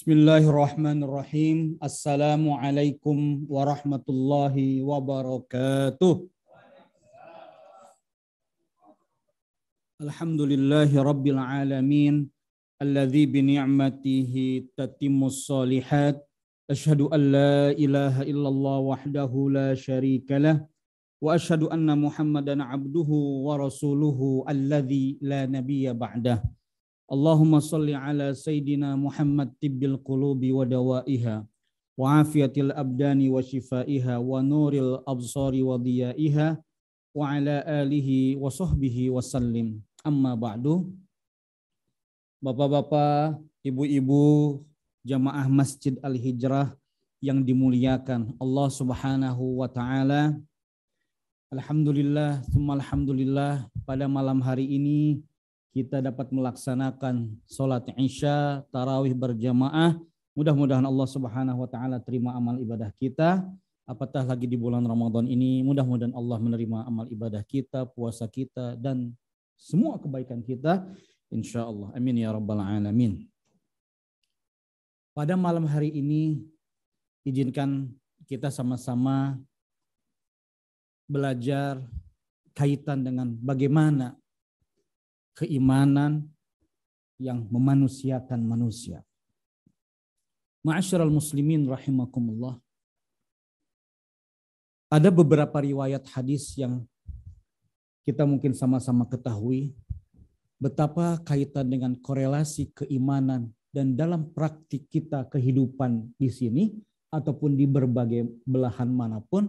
Bismillahirrahmanirrahim. Assalamualaikum warahmatullahi wabarakatuh. Alhamdulillahi rabbil alamin. Alladhi bini'matihi tatimus salihat. Ashadu an la ilaha illallah wahdahu la sharika lah. Wa ashadu anna muhammadan abduhu wa rasuluhu alladhi la nabiyya ba'dah. Allahumma salli ala Sayyidina Muhammad tibbil qulubi wa dawaiha wa afiyatil abdani wa shifaiha wa nuril absari wa diyaiha wa ala alihi wa sahbihi wa sallim. Amma ba'du. Bapak-bapak, ibu-ibu, jamaah Masjid Al-Hijrah yang dimuliakan Allah Subhanahu wa taala. Alhamdulillah, summa alhamdulillah pada malam hari ini kita dapat melaksanakan sholat isya, tarawih berjamaah. Mudah-mudahan Allah Subhanahu wa taala terima amal ibadah kita. Apatah lagi di bulan Ramadan ini, mudah-mudahan Allah menerima amal ibadah kita, puasa kita dan semua kebaikan kita insya Allah. Amin ya rabbal alamin. Pada malam hari ini izinkan kita sama-sama belajar kaitan dengan bagaimana keimanan yang memanusiakan manusia. Ma'asyiral muslimin rahimakumullah. Ada beberapa riwayat hadis yang kita mungkin sama-sama ketahui betapa kaitan dengan korelasi keimanan dan dalam praktik kita kehidupan di sini ataupun di berbagai belahan manapun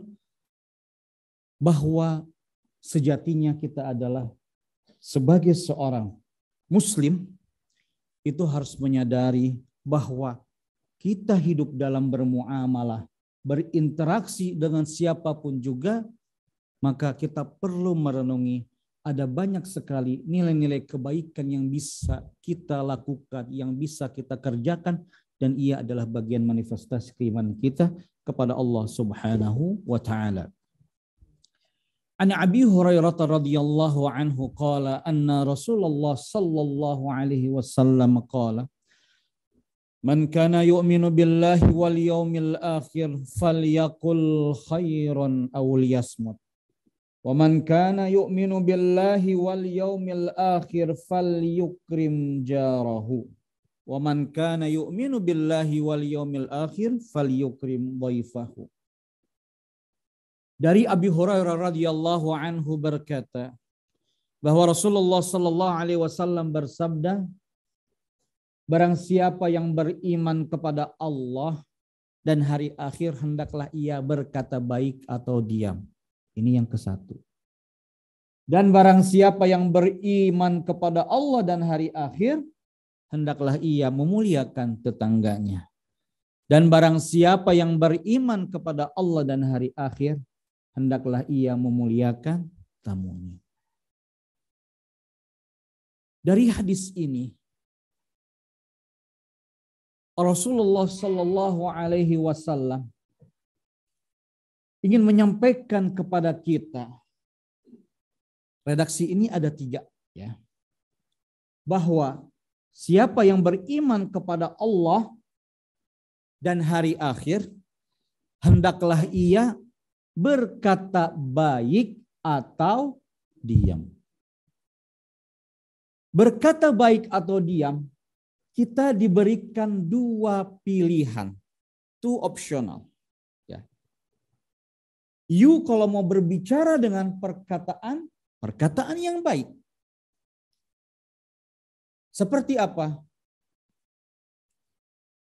bahwa sejatinya kita adalah sebagai seorang muslim itu harus menyadari bahwa kita hidup dalam bermuamalah, berinteraksi dengan siapapun juga, maka kita perlu merenungi ada banyak sekali nilai-nilai kebaikan yang bisa kita lakukan, yang bisa kita kerjakan, dan ia adalah bagian manifestasi keimanan kita kepada Allah Subhanahu wa Ta'ala. عن أبي هريرة رضي الله عنه قال أن رسول الله صلى الله عليه وسلم قال من كان يؤمن بالله واليوم الآخر فليقل خيرا أو ليصمت ومن كان يؤمن بالله واليوم الآخر فليكرم جاره ومن كان يؤمن بالله واليوم الآخر فليكرم ضيفه Dari Abi Hurairah radhiyallahu anhu berkata bahwa Rasulullah sallallahu alaihi wasallam bersabda Barang siapa yang beriman kepada Allah dan hari akhir hendaklah ia berkata baik atau diam. Ini yang kesatu. Dan barang siapa yang beriman kepada Allah dan hari akhir hendaklah ia memuliakan tetangganya. Dan barang siapa yang beriman kepada Allah dan hari akhir hendaklah ia memuliakan tamunya. Dari hadis ini Rasulullah Shallallahu Alaihi Wasallam ingin menyampaikan kepada kita redaksi ini ada tiga ya bahwa siapa yang beriman kepada Allah dan hari akhir hendaklah ia berkata baik atau diam. Berkata baik atau diam, kita diberikan dua pilihan, two optional. Ya. You kalau mau berbicara dengan perkataan, perkataan yang baik. Seperti apa?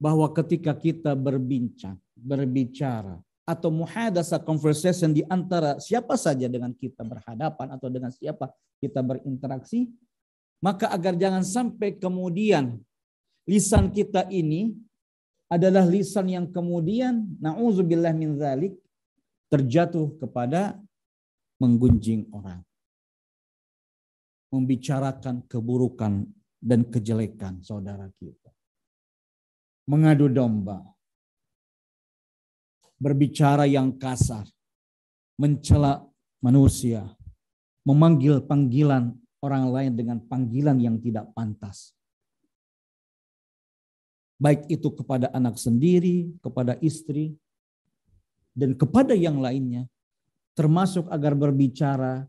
Bahwa ketika kita berbincang, berbicara, atau muhadasa conversation di antara siapa saja dengan kita berhadapan atau dengan siapa kita berinteraksi, maka agar jangan sampai kemudian lisan kita ini adalah lisan yang kemudian na'udzubillah min zalik terjatuh kepada menggunjing orang. Membicarakan keburukan dan kejelekan saudara kita. Mengadu domba berbicara yang kasar, mencela manusia, memanggil panggilan orang lain dengan panggilan yang tidak pantas. Baik itu kepada anak sendiri, kepada istri, dan kepada yang lainnya, termasuk agar berbicara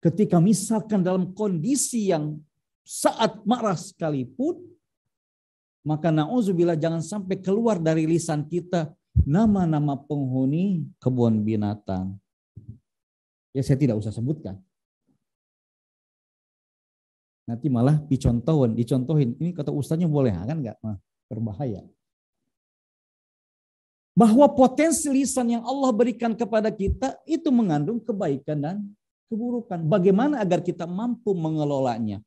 ketika misalkan dalam kondisi yang saat marah sekalipun, maka na'udzubillah jangan sampai keluar dari lisan kita nama-nama penghuni kebun binatang. Ya saya tidak usah sebutkan. Nanti malah dicontohin, dicontohin. Ini kata ustaznya boleh, kan enggak? Nah, berbahaya. Bahwa potensi lisan yang Allah berikan kepada kita itu mengandung kebaikan dan keburukan. Bagaimana agar kita mampu mengelolanya?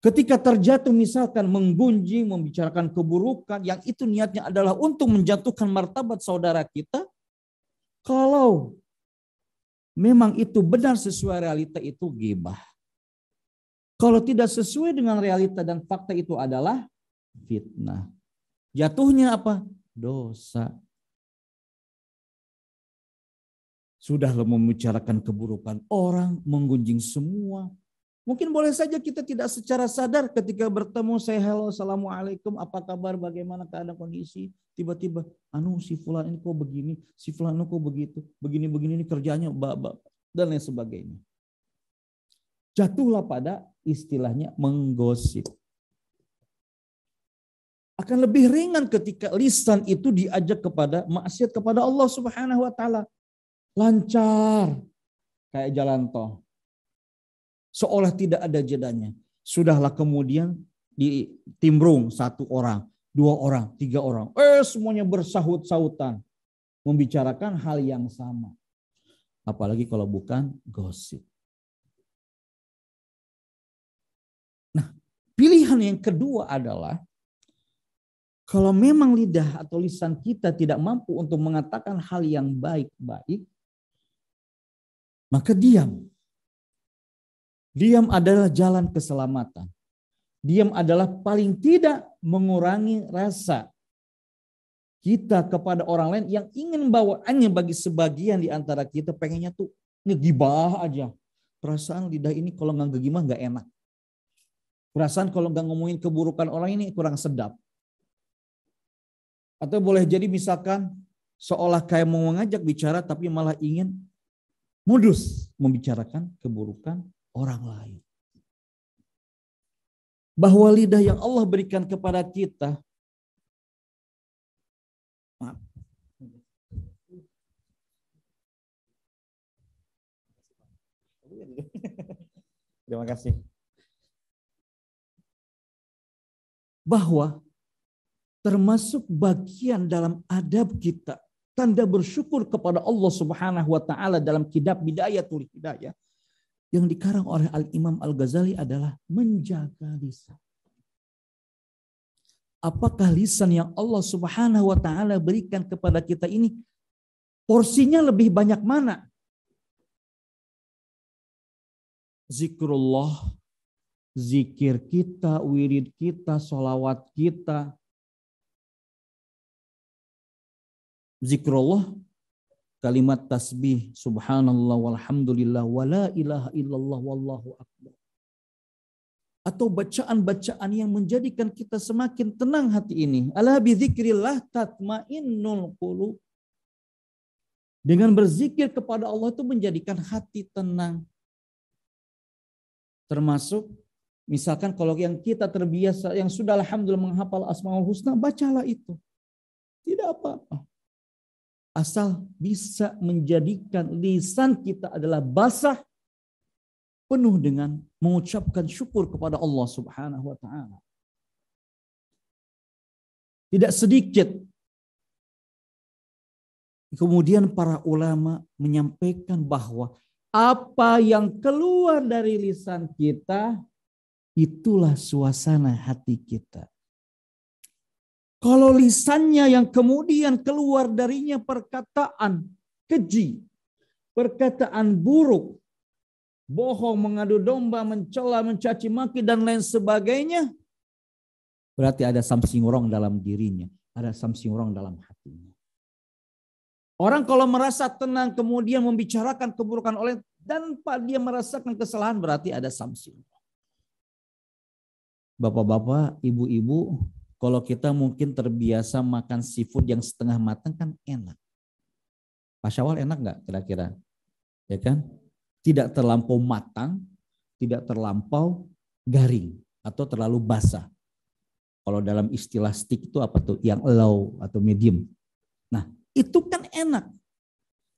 Ketika terjatuh misalkan menggunjing, membicarakan keburukan yang itu niatnya adalah untuk menjatuhkan martabat saudara kita, kalau memang itu benar sesuai realita itu gibah. Kalau tidak sesuai dengan realita dan fakta itu adalah fitnah. Jatuhnya apa? Dosa. Sudah membicarakan keburukan orang, menggunjing semua, Mungkin boleh saja kita tidak secara sadar ketika bertemu saya halo assalamualaikum apa kabar bagaimana keadaan kondisi tiba-tiba anu si fulan ini kok begini si fulan ini kok begitu begini begini ini kerjanya babak dan lain sebagainya. Jatuhlah pada istilahnya menggosip. Akan lebih ringan ketika lisan itu diajak kepada maksiat kepada Allah Subhanahu wa taala. Lancar kayak jalan tol seolah tidak ada jedanya. Sudahlah kemudian ditimbrung satu orang, dua orang, tiga orang. Eh semuanya bersahut-sahutan. Membicarakan hal yang sama. Apalagi kalau bukan gosip. Nah pilihan yang kedua adalah kalau memang lidah atau lisan kita tidak mampu untuk mengatakan hal yang baik-baik, maka diam Diam adalah jalan keselamatan. Diam adalah paling tidak mengurangi rasa kita kepada orang lain yang ingin bawaannya bagi sebagian di antara kita pengennya tuh ngegibah aja. Perasaan lidah ini kalau nggak ngegibah nggak enak. Perasaan kalau nggak ngomongin keburukan orang ini kurang sedap. Atau boleh jadi misalkan seolah kayak mau ngajak bicara tapi malah ingin modus membicarakan keburukan orang lain. Bahwa lidah yang Allah berikan kepada kita Terima kasih. Bahwa termasuk bagian dalam adab kita, tanda bersyukur kepada Allah Subhanahu wa taala dalam kitab Bidayatul tulis Hidayah yang dikarang oleh Al-Imam Al-Ghazali adalah menjaga lisan. Apakah lisan yang Allah Subhanahu wa taala berikan kepada kita ini porsinya lebih banyak mana? Zikrullah, zikir kita, wirid kita, solawat kita. Zikrullah kalimat tasbih subhanallah walhamdulillah wala ilaha illallah wallahu akbar atau bacaan-bacaan yang menjadikan kita semakin tenang hati ini. Ala bidzikrillah tatmainnul qulub. Dengan berzikir kepada Allah itu menjadikan hati tenang. Termasuk misalkan kalau yang kita terbiasa yang sudah alhamdulillah menghafal asmaul husna, bacalah itu. Tidak apa-apa asal bisa menjadikan lisan kita adalah basah penuh dengan mengucapkan syukur kepada Allah Subhanahu wa taala. Tidak sedikit kemudian para ulama menyampaikan bahwa apa yang keluar dari lisan kita itulah suasana hati kita. Kalau lisannya yang kemudian keluar darinya perkataan keji, perkataan buruk, bohong, mengadu domba, mencela, mencaci maki dan lain sebagainya, berarti ada something wrong dalam dirinya, ada something wrong dalam hatinya. Orang kalau merasa tenang kemudian membicarakan keburukan oleh dan pak dia merasakan kesalahan berarti ada something. Bapak-bapak, ibu-ibu, kalau kita mungkin terbiasa makan seafood yang setengah matang kan enak. Pas Syawal enak nggak kira-kira? Ya kan? Tidak terlampau matang, tidak terlampau garing atau terlalu basah. Kalau dalam istilah stick itu apa tuh? Yang low atau medium. Nah, itu kan enak.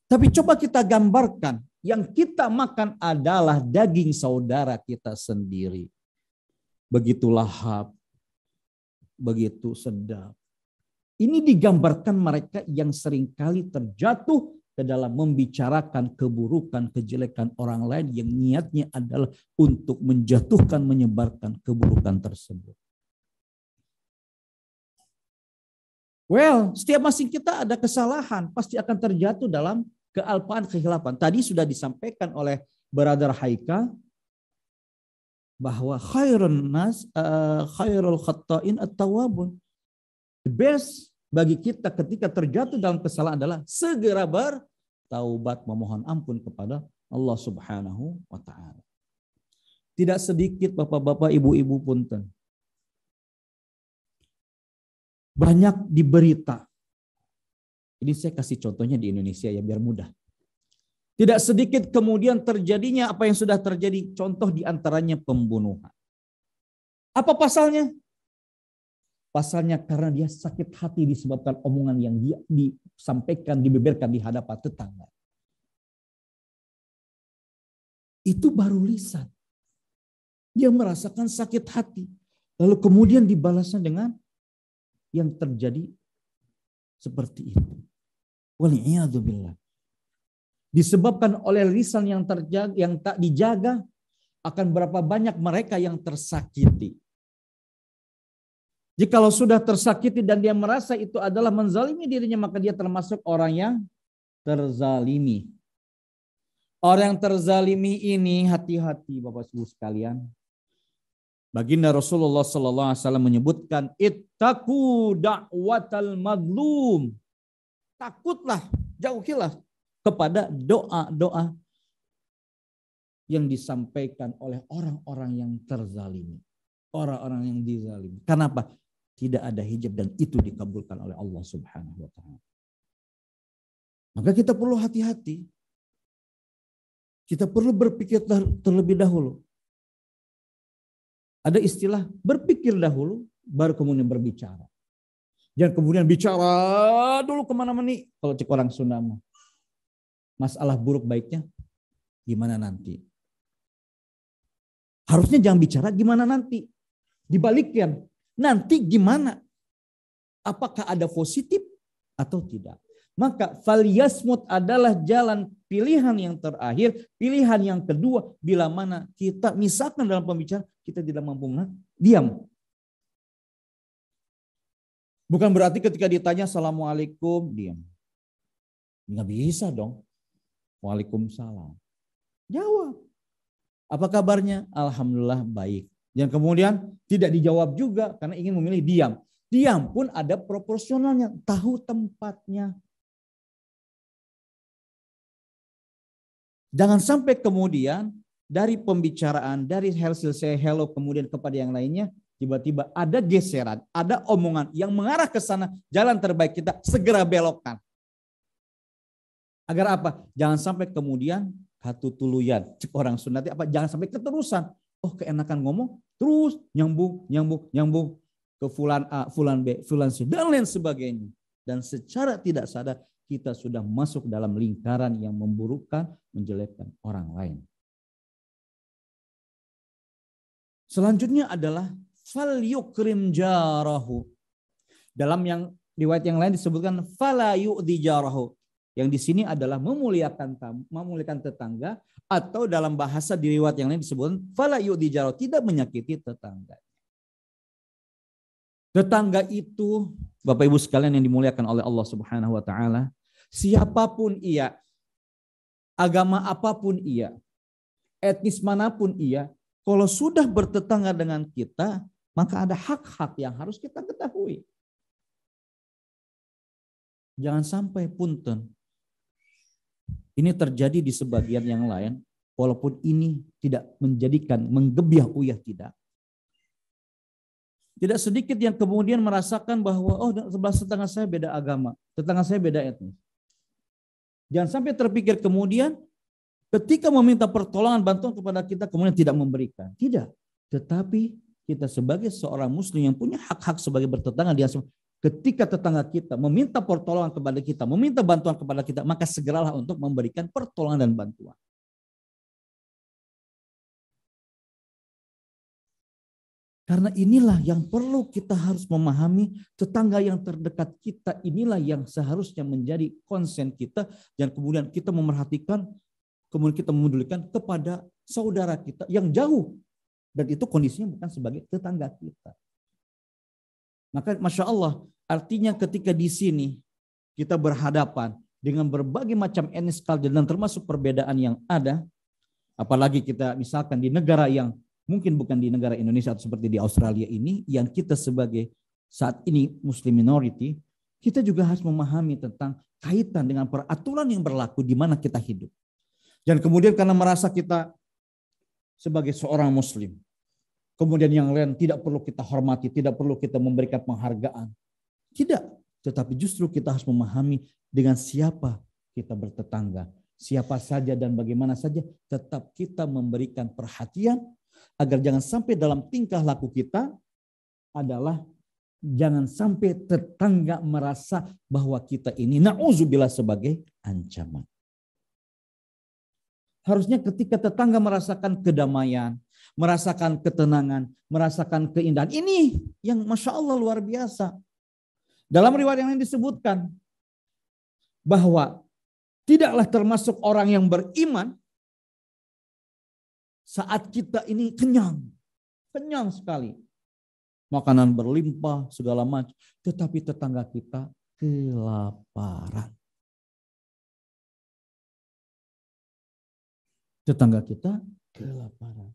Tapi coba kita gambarkan yang kita makan adalah daging saudara kita sendiri. Begitu lahap, begitu sedap. Ini digambarkan mereka yang seringkali terjatuh ke dalam membicarakan keburukan, kejelekan orang lain yang niatnya adalah untuk menjatuhkan, menyebarkan keburukan tersebut. Well, setiap masing kita ada kesalahan, pasti akan terjatuh dalam kealpaan, kehilapan. Tadi sudah disampaikan oleh Brother Haika bahwa khairun nas uh, khairul khata'in at tawabun The best bagi kita ketika terjatuh dalam kesalahan adalah segera bertaubat memohon ampun kepada Allah Subhanahu wa taala. Tidak sedikit Bapak-bapak, Ibu-ibu punten. Banyak diberita. Ini saya kasih contohnya di Indonesia ya biar mudah. Tidak sedikit kemudian terjadinya apa yang sudah terjadi. Contoh diantaranya pembunuhan. Apa pasalnya? Pasalnya karena dia sakit hati disebabkan omongan yang dia disampaikan, dibeberkan di hadapan tetangga. Itu baru lisan. Dia merasakan sakit hati. Lalu kemudian dibalasnya dengan yang terjadi seperti itu. Waliyadu disebabkan oleh lisan yang terjaga yang tak dijaga akan berapa banyak mereka yang tersakiti. Jika kalau sudah tersakiti dan dia merasa itu adalah menzalimi dirinya maka dia termasuk orang yang terzalimi. Orang yang terzalimi ini hati-hati Bapak Ibu sekalian. Baginda Rasulullah Sallallahu Alaihi Wasallam menyebutkan ittaqu da'watal madlum. Takutlah, jauhilah kepada doa-doa yang disampaikan oleh orang-orang yang terzalimi. Orang-orang yang dizalimi. Kenapa? Tidak ada hijab dan itu dikabulkan oleh Allah subhanahu wa ta'ala. Maka kita perlu hati-hati. Kita perlu berpikir terlebih dahulu. Ada istilah berpikir dahulu, baru kemudian berbicara. Jangan kemudian bicara dulu kemana-mana. Kalau cek orang Sunda mah masalah buruk baiknya gimana nanti. Harusnya jangan bicara gimana nanti. Dibalikkan, nanti gimana? Apakah ada positif atau tidak? Maka faliasmut adalah jalan pilihan yang terakhir, pilihan yang kedua bila mana kita misalkan dalam pembicaraan kita tidak mampu nah, diam. Bukan berarti ketika ditanya assalamualaikum diam. Nggak bisa dong. Waalaikumsalam. Jawab. Apa kabarnya? Alhamdulillah baik. Yang kemudian tidak dijawab juga karena ingin memilih diam. Diam pun ada proporsionalnya, tahu tempatnya. Jangan sampai kemudian dari pembicaraan, dari hasil saya hello kemudian kepada yang lainnya, tiba-tiba ada geseran, ada omongan yang mengarah ke sana, jalan terbaik kita segera belokkan. Agar apa? Jangan sampai kemudian katutuluyan. Cek orang sunat apa? Jangan sampai keterusan. Oh keenakan ngomong terus nyambung nyambung nyambung ke fulan A, fulan B, fulan C dan lain sebagainya. Dan secara tidak sadar kita sudah masuk dalam lingkaran yang memburukkan, menjelekkan orang lain. Selanjutnya adalah fal yukrim jarahu. Dalam yang riwayat yang lain disebutkan fala yu'di jarahu. Yang di sini adalah memuliakan tamu, memuliakan tetangga atau dalam bahasa diriwat yang lain disebut fala jaro tidak menyakiti tetangga. Tetangga itu Bapak Ibu sekalian yang dimuliakan oleh Allah Subhanahu wa taala, siapapun ia, agama apapun ia, etnis manapun ia, kalau sudah bertetangga dengan kita, maka ada hak-hak yang harus kita ketahui. Jangan sampai punten ini terjadi di sebagian yang lain, walaupun ini tidak menjadikan menggebiah uyah tidak. Tidak sedikit yang kemudian merasakan bahwa oh sebelah setengah saya beda agama, setengah saya beda etnis. Jangan sampai terpikir kemudian ketika meminta pertolongan bantuan kepada kita kemudian tidak memberikan. Tidak. Tetapi kita sebagai seorang muslim yang punya hak-hak sebagai bertetangga dia ketika tetangga kita meminta pertolongan kepada kita, meminta bantuan kepada kita, maka segeralah untuk memberikan pertolongan dan bantuan. Karena inilah yang perlu kita harus memahami tetangga yang terdekat kita inilah yang seharusnya menjadi konsen kita dan kemudian kita memerhatikan kemudian kita memedulikan kepada saudara kita yang jauh dan itu kondisinya bukan sebagai tetangga kita. Maka Masya Allah, artinya ketika di sini kita berhadapan dengan berbagai macam etnis culture dan termasuk perbedaan yang ada, apalagi kita misalkan di negara yang mungkin bukan di negara Indonesia atau seperti di Australia ini, yang kita sebagai saat ini Muslim minority, kita juga harus memahami tentang kaitan dengan peraturan yang berlaku di mana kita hidup. Dan kemudian karena merasa kita sebagai seorang Muslim, Kemudian yang lain tidak perlu kita hormati, tidak perlu kita memberikan penghargaan. Tidak, tetapi justru kita harus memahami dengan siapa kita bertetangga, siapa saja dan bagaimana saja tetap kita memberikan perhatian agar jangan sampai dalam tingkah laku kita adalah jangan sampai tetangga merasa bahwa kita ini na'udzubillah sebagai ancaman. Harusnya ketika tetangga merasakan kedamaian, merasakan ketenangan, merasakan keindahan. Ini yang Masya Allah luar biasa. Dalam riwayat yang lain disebutkan bahwa tidaklah termasuk orang yang beriman saat kita ini kenyang. Kenyang sekali. Makanan berlimpah, segala macam. Tetapi tetangga kita kelaparan. tetangga kita kelaparan.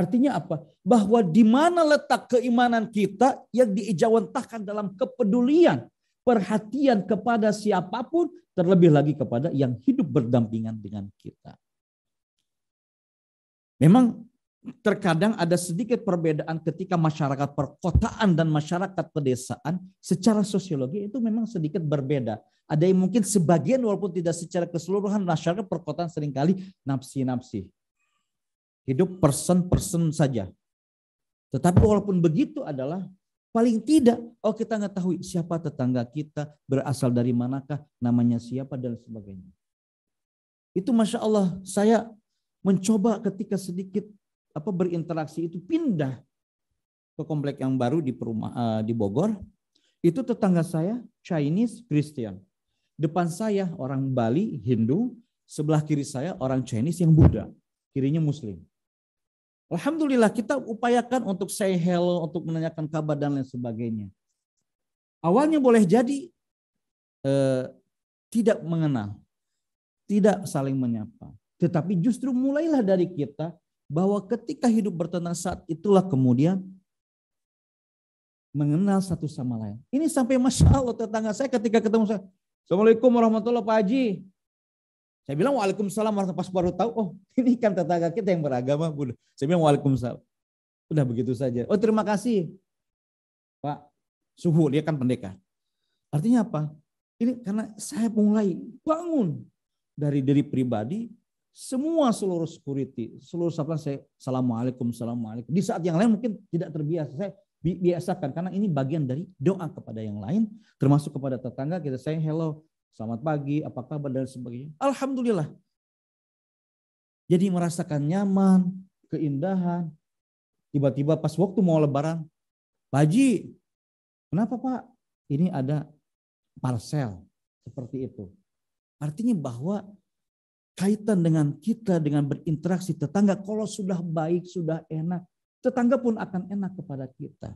Artinya apa? Bahwa di mana letak keimanan kita yang diijawantahkan dalam kepedulian, perhatian kepada siapapun, terlebih lagi kepada yang hidup berdampingan dengan kita. Memang terkadang ada sedikit perbedaan ketika masyarakat perkotaan dan masyarakat pedesaan secara sosiologi itu memang sedikit berbeda. Ada yang mungkin sebagian walaupun tidak secara keseluruhan masyarakat perkotaan seringkali nafsi-nafsi hidup person-person saja. Tetapi walaupun begitu adalah paling tidak oh kita mengetahui siapa tetangga kita, berasal dari manakah, namanya siapa dan sebagainya. Itu masya Allah saya mencoba ketika sedikit apa berinteraksi itu pindah ke komplek yang baru di perumah eh, uh, di Bogor. Itu tetangga saya Chinese Christian. Depan saya orang Bali Hindu, sebelah kiri saya orang Chinese yang Buddha, kirinya Muslim. Alhamdulillah kita upayakan untuk say hello, untuk menanyakan kabar dan lain sebagainya. Awalnya boleh jadi eh, tidak mengenal, tidak saling menyapa. Tetapi justru mulailah dari kita bahwa ketika hidup bertenang saat itulah kemudian mengenal satu sama lain. Ini sampai Masya Allah tetangga saya ketika ketemu saya, Assalamualaikum warahmatullahi wabarakatuh. Saya bilang waalaikumsalam pas baru tahu oh ini kan tetangga kita yang beragama Buddha. Saya bilang waalaikumsalam. Udah begitu saja. Oh terima kasih Pak Suhu dia kan pendekar. Artinya apa? Ini karena saya mulai bangun dari diri pribadi semua seluruh security, seluruh saplan saya assalamualaikum, assalamualaikum. Di saat yang lain mungkin tidak terbiasa. Saya biasakan karena ini bagian dari doa kepada yang lain, termasuk kepada tetangga kita. Saya hello, selamat pagi, apa kabar, dan sebagainya. Alhamdulillah. Jadi merasakan nyaman, keindahan. Tiba-tiba pas waktu mau lebaran, Pak Haji, kenapa Pak? Ini ada parcel seperti itu. Artinya bahwa kaitan dengan kita dengan berinteraksi tetangga kalau sudah baik, sudah enak, tetangga pun akan enak kepada kita.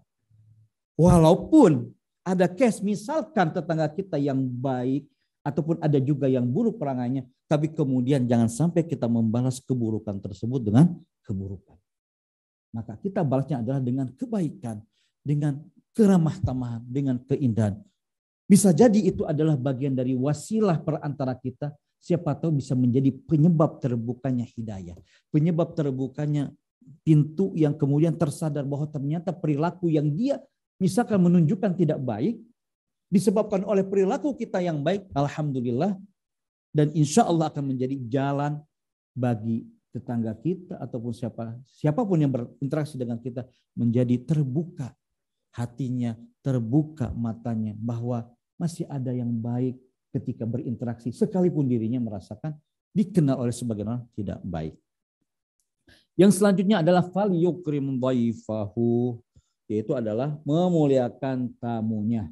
Walaupun ada case misalkan tetangga kita yang baik, ataupun ada juga yang buruk perangannya, tapi kemudian jangan sampai kita membalas keburukan tersebut dengan keburukan. Maka kita balasnya adalah dengan kebaikan, dengan keramah tamahan, dengan keindahan. Bisa jadi itu adalah bagian dari wasilah perantara kita, siapa tahu bisa menjadi penyebab terbukanya hidayah, penyebab terbukanya pintu yang kemudian tersadar bahwa ternyata perilaku yang dia misalkan menunjukkan tidak baik, disebabkan oleh perilaku kita yang baik, alhamdulillah, dan insya Allah akan menjadi jalan bagi tetangga kita ataupun siapa siapapun yang berinteraksi dengan kita menjadi terbuka hatinya, terbuka matanya bahwa masih ada yang baik ketika berinteraksi sekalipun dirinya merasakan dikenal oleh sebagian orang tidak baik. Yang selanjutnya adalah fal yukrim yaitu adalah memuliakan tamunya.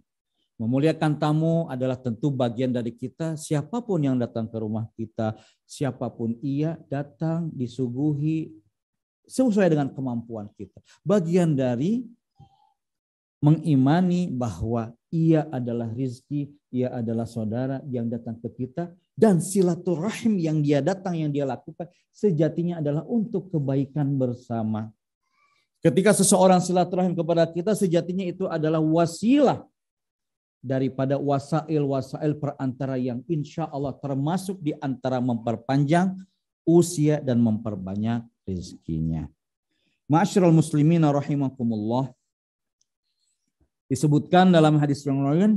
Memuliakan tamu adalah tentu bagian dari kita. Siapapun yang datang ke rumah kita, siapapun ia datang disuguhi sesuai dengan kemampuan kita. Bagian dari mengimani bahwa ia adalah rizki, ia adalah saudara yang datang ke kita dan silaturahim yang dia datang yang dia lakukan sejatinya adalah untuk kebaikan bersama. Ketika seseorang silaturahim kepada kita sejatinya itu adalah wasilah daripada wasail-wasail perantara yang insya Allah termasuk di antara memperpanjang usia dan memperbanyak rezekinya. Ma'asyiral muslimina rahimakumullah. Disebutkan dalam hadis yang lain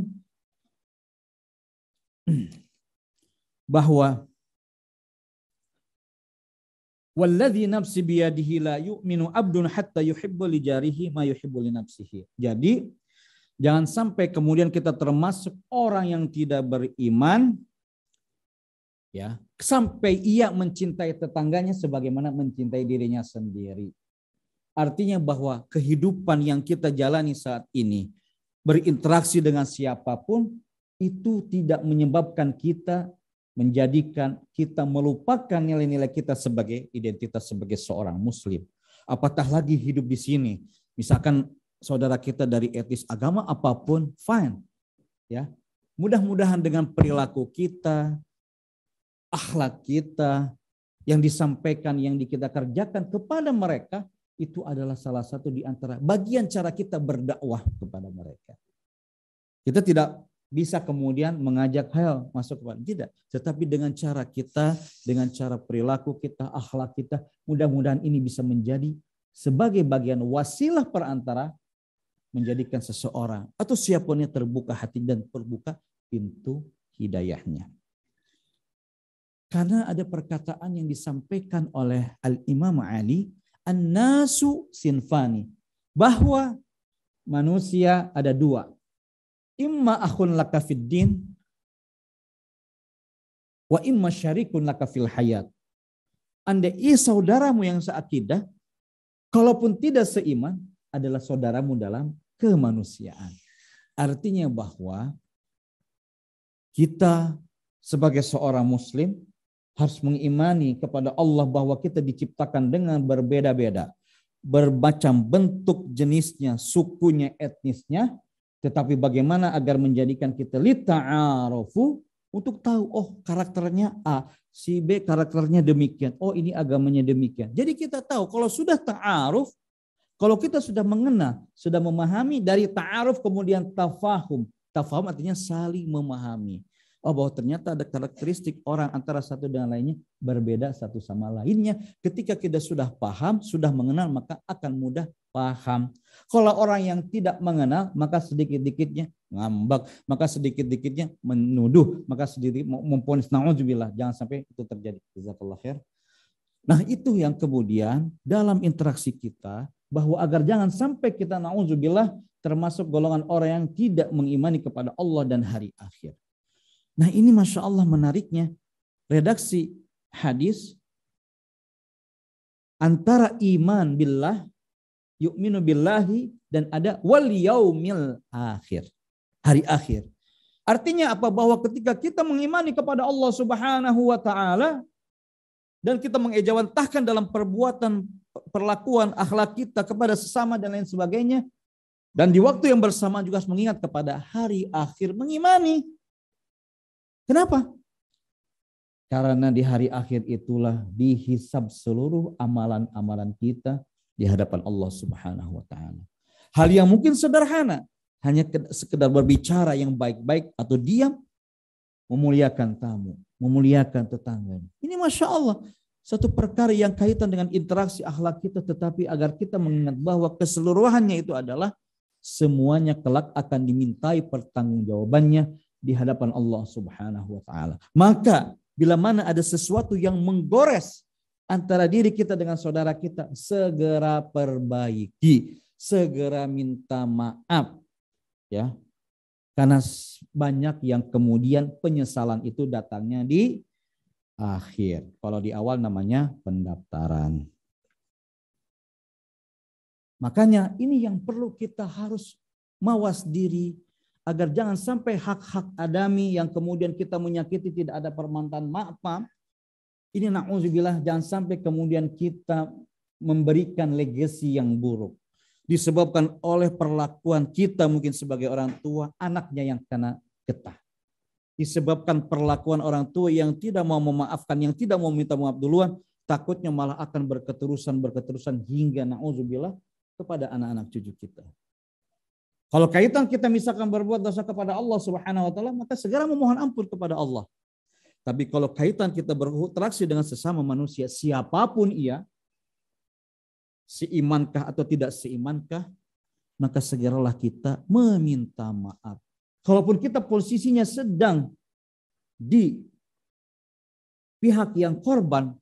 bahwa Walladzi nafsi biyadihi la yu'minu abdun hatta yuhibbu li jarihi ma yuhibbu li nafsihi. Jadi Jangan sampai kemudian kita termasuk orang yang tidak beriman ya, sampai ia mencintai tetangganya sebagaimana mencintai dirinya sendiri. Artinya bahwa kehidupan yang kita jalani saat ini berinteraksi dengan siapapun itu tidak menyebabkan kita menjadikan kita melupakan nilai-nilai kita sebagai identitas sebagai seorang muslim. Apatah lagi hidup di sini. Misalkan saudara kita dari etis agama apapun, fine. Ya. Mudah-mudahan dengan perilaku kita, akhlak kita, yang disampaikan, yang kita kerjakan kepada mereka, itu adalah salah satu di antara bagian cara kita berdakwah kepada mereka. Kita tidak bisa kemudian mengajak hal masuk kepada tidak, tetapi dengan cara kita, dengan cara perilaku kita, akhlak kita, mudah-mudahan ini bisa menjadi sebagai bagian wasilah perantara menjadikan seseorang atau siapapun yang terbuka hati dan terbuka pintu hidayahnya. Karena ada perkataan yang disampaikan oleh Al-Imam Ali, An-nasu sinfani. Bahwa manusia ada dua. Imma akhun laka fiddin, wa imma syarikun laka fil hayat. Andai saudaramu yang seakidah, kalaupun tidak seiman, adalah saudaramu dalam kemanusiaan. Artinya bahwa kita sebagai seorang muslim harus mengimani kepada Allah bahwa kita diciptakan dengan berbeda-beda. Berbacam bentuk jenisnya, sukunya, etnisnya. Tetapi bagaimana agar menjadikan kita lita'arofu untuk tahu oh karakternya A, si B karakternya demikian, oh ini agamanya demikian. Jadi kita tahu kalau sudah ta'aruf kalau kita sudah mengenal, sudah memahami dari ta'aruf kemudian tafahum. Tafahum artinya saling memahami. Oh bahwa ternyata ada karakteristik orang antara satu dengan lainnya berbeda satu sama lainnya. Ketika kita sudah paham, sudah mengenal maka akan mudah paham. Kalau orang yang tidak mengenal maka sedikit-dikitnya ngambak, maka sedikit-dikitnya menuduh, maka sedikit memponis naudzubillah. Jangan sampai itu terjadi. Jazakallah khair. Nah itu yang kemudian dalam interaksi kita bahwa agar jangan sampai kita na'udzubillah termasuk golongan orang yang tidak mengimani kepada Allah dan hari akhir. Nah ini Masya Allah menariknya redaksi hadis antara iman billah, yu'minu billahi dan ada wal yaumil akhir, hari akhir. Artinya apa? Bahwa ketika kita mengimani kepada Allah Subhanahu wa taala, dan kita mengejawantahkan dalam perbuatan, perlakuan, akhlak kita kepada sesama dan lain sebagainya. Dan di waktu yang bersama juga harus mengingat kepada hari akhir mengimani. Kenapa? Karena di hari akhir itulah dihisab seluruh amalan-amalan kita di hadapan Allah Subhanahu wa taala. Hal yang mungkin sederhana, hanya sekedar berbicara yang baik-baik atau diam memuliakan tamu memuliakan tetangga. Ini Masya Allah satu perkara yang kaitan dengan interaksi akhlak kita tetapi agar kita mengingat bahwa keseluruhannya itu adalah semuanya kelak akan dimintai pertanggungjawabannya di hadapan Allah Subhanahu wa taala. Maka bila mana ada sesuatu yang menggores antara diri kita dengan saudara kita, segera perbaiki, segera minta maaf. Ya, karena banyak yang kemudian penyesalan itu datangnya di akhir. Kalau di awal namanya pendaftaran. Makanya ini yang perlu kita harus mawas diri agar jangan sampai hak-hak adami yang kemudian kita menyakiti tidak ada permintaan maaf. maaf. Ini na'udzubillah jangan sampai kemudian kita memberikan legasi yang buruk disebabkan oleh perlakuan kita mungkin sebagai orang tua, anaknya yang kena getah. Disebabkan perlakuan orang tua yang tidak mau memaafkan, yang tidak mau minta maaf duluan, takutnya malah akan berketerusan-berketerusan hingga na'udzubillah kepada anak-anak cucu kita. Kalau kaitan kita misalkan berbuat dosa kepada Allah Subhanahu wa taala, maka segera memohon ampun kepada Allah. Tapi kalau kaitan kita berinteraksi dengan sesama manusia, siapapun ia, seimankah atau tidak seimankah, maka segeralah kita meminta maaf. Kalaupun kita posisinya sedang di pihak yang korban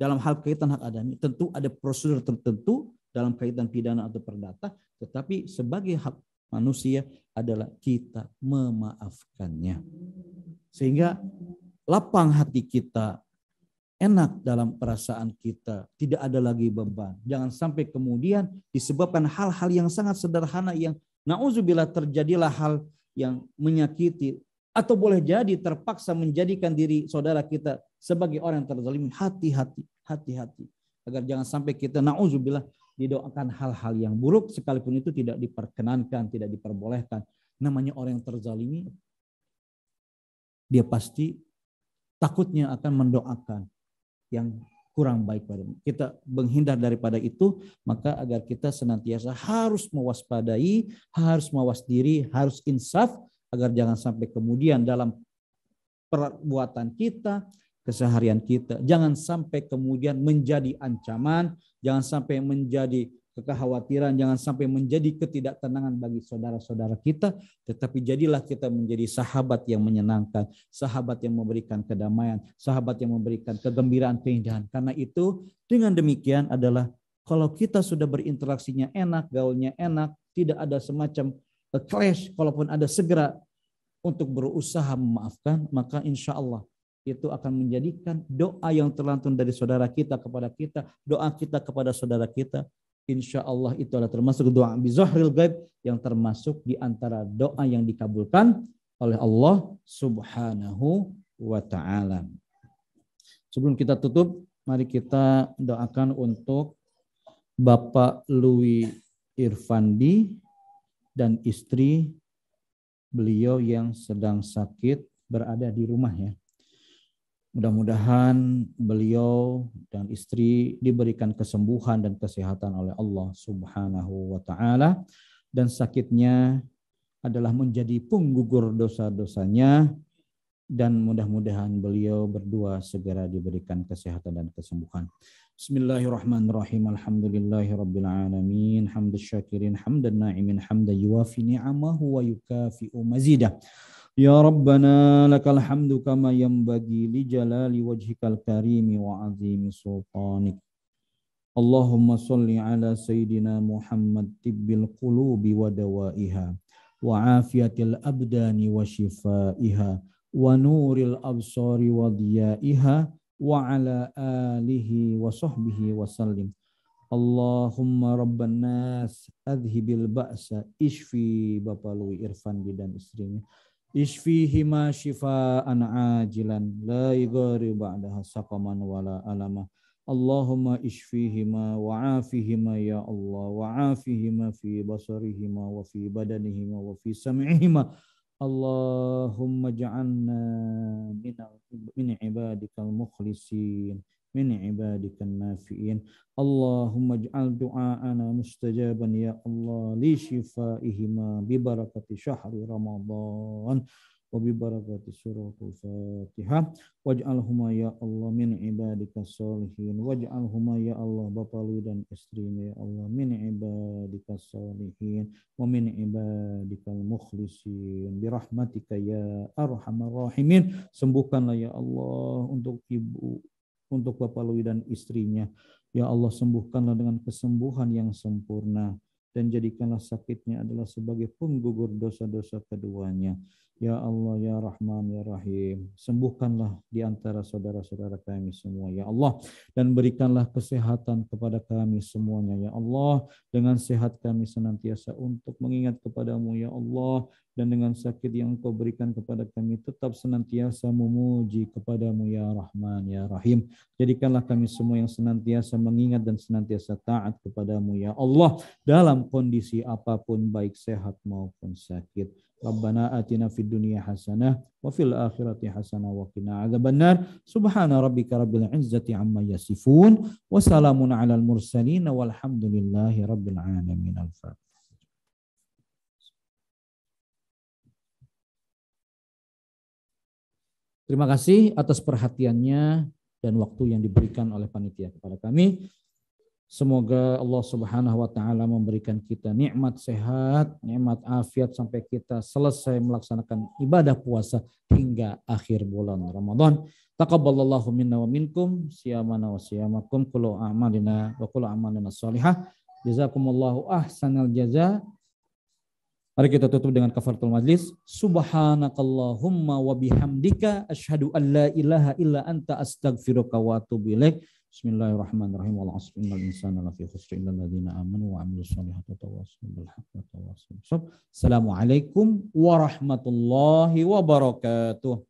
dalam hal kaitan hak adami, tentu ada prosedur tertentu dalam kaitan pidana atau perdata, tetapi sebagai hak manusia adalah kita memaafkannya. Sehingga lapang hati kita enak dalam perasaan kita, tidak ada lagi beban. Jangan sampai kemudian disebabkan hal-hal yang sangat sederhana yang nauzubillah terjadilah hal yang menyakiti atau boleh jadi terpaksa menjadikan diri saudara kita sebagai orang yang terzalimi. Hati-hati, hati-hati. Agar jangan sampai kita nauzubillah didoakan hal-hal yang buruk sekalipun itu tidak diperkenankan, tidak diperbolehkan. Namanya orang yang terzalimi dia pasti takutnya akan mendoakan yang kurang baik pada kita menghindar daripada itu maka agar kita senantiasa harus mewaspadai harus mawas diri harus insaf agar jangan sampai kemudian dalam perbuatan kita keseharian kita jangan sampai kemudian menjadi ancaman jangan sampai menjadi kekhawatiran jangan sampai menjadi ketidaktenangan bagi saudara-saudara kita, tetapi jadilah kita menjadi sahabat yang menyenangkan, sahabat yang memberikan kedamaian, sahabat yang memberikan kegembiraan, keindahan. Karena itu dengan demikian adalah kalau kita sudah berinteraksinya enak, gaulnya enak, tidak ada semacam eh, clash, kalaupun ada segera untuk berusaha memaafkan, maka insya Allah itu akan menjadikan doa yang terlantun dari saudara kita kepada kita, doa kita kepada saudara kita insya Allah itu adalah termasuk doa bizohril gaib yang termasuk di antara doa yang dikabulkan oleh Allah subhanahu wa ta'ala. Sebelum kita tutup, mari kita doakan untuk Bapak Louis Irfandi dan istri beliau yang sedang sakit berada di rumah ya. Mudah-mudahan beliau dan istri diberikan kesembuhan dan kesehatan oleh Allah Subhanahu wa taala dan sakitnya adalah menjadi penggugur dosa-dosanya dan mudah-mudahan beliau berdua segera diberikan kesehatan dan kesembuhan. Bismillahirrahmanirrahim. Alhamdulillahirabbil alamin. Hamdasyakirin hamdan na'imin hamdan yuwafi ni'amahu wa yukafi'u mazidah. Ya Rabbana lakal hamdu kama bagi li jalali wajhikal karimi wa azimi sultanik. Allahumma salli ala Sayyidina Muhammad tibbil qulubi wa dawaiha wa afiatil abdani wa shifaiha wa nuril absari wa diyaiha wa ala alihi wa sahbihi wa sallim. Allahumma rabban nas adhibil ba'sa ishfi bapalui irfan bidan istrinya. Isfihima an ajilan la yughri ba'daha saqaman wala alama. Allahumma isfihima wa'afihima ya Allah wa'afihima fi basarihima wa fi badanihima wa fi sam'ihima. Allahumma ja'alna min min ibadikal mukhlisin. من عبادك النافئين اللهم اجعل دعاءنا مستجابا يا الله لشفائهما ببركة شهر رمضان وببركة سورة الفاتحة واجعلهما يا الله من عبادك الصالحين واجعلهما يا الله بطل dan يا الله من عبادك الصالحين ومن عبادك المخلصين برحمتك يا أرحم الراحمين sembuhkanlah يا الله untuk ibu untuk Bapak Lui dan istrinya. Ya Allah sembuhkanlah dengan kesembuhan yang sempurna dan jadikanlah sakitnya adalah sebagai penggugur dosa-dosa keduanya. Ya Allah, Ya Rahman, Ya Rahim. Sembuhkanlah di antara saudara-saudara kami semua, Ya Allah. Dan berikanlah kesehatan kepada kami semuanya, Ya Allah. Dengan sehat kami senantiasa untuk mengingat kepadamu, Ya Allah. Dan dengan sakit yang Kau berikan kepada kami, tetap senantiasa memuji kepadamu, Ya Rahman, Ya Rahim. Jadikanlah kami semua yang senantiasa mengingat dan senantiasa taat kepadamu, Ya Allah. Dalam kondisi apapun, baik sehat maupun sakit. Rabbana atina fid dunia hasanah wa fil akhirati hasanah wa qina adzabannar. Subhana rabbika rabbil izzati amma yasifun wa salamun al mursalin walhamdulillahi rabbil alamin. Al-Fatihah. Terima kasih atas perhatiannya dan waktu yang diberikan oleh panitia kepada kami. Semoga Allah Subhanahu wa taala memberikan kita nikmat sehat, nikmat afiat sampai kita selesai melaksanakan ibadah puasa hingga akhir bulan Ramadan. Taqabbalallahu minna wa minkum siyamana wa siyamakum kullu a'malina wa kullu a'malina shalihah. Jazakumullahu ahsanal jaza. Mari kita tutup dengan kafaratul majlis. Subhanakallahumma wa bihamdika asyhadu an la ilaha illa anta astaghfiruka wa atubu ilaik. Bismillahirrahmanirrahim. Wal asr innal insana lafi khusr illa alladziina aamanu wa 'amilus shalihati wa tawassaw bil haqqi wa tawassaw bis sabr. Assalamualaikum warahmatullahi wabarakatuh.